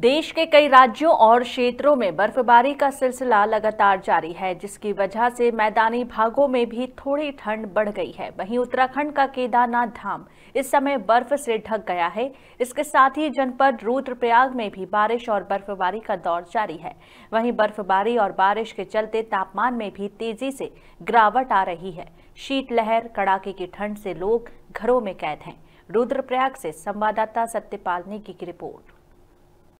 देश के कई राज्यों और क्षेत्रों में बर्फबारी का सिलसिला लगातार जारी है जिसकी वजह से मैदानी भागों में भी थोड़ी ठंड बढ़ गई है वहीं उत्तराखंड का केदारनाथ धाम इस समय बर्फ से ढक गया है इसके साथ ही जनपद रुद्रप्रयाग में भी बारिश और बर्फबारी का दौर जारी है वहीं बर्फबारी और बारिश के चलते तापमान में भी तेजी से गिरावट आ रही है शीतलहर कड़ाके की ठंड से लोग घरों में कैद हैं रुद्रप्रयाग से संवाददाता सत्यपाल ने की रिपोर्ट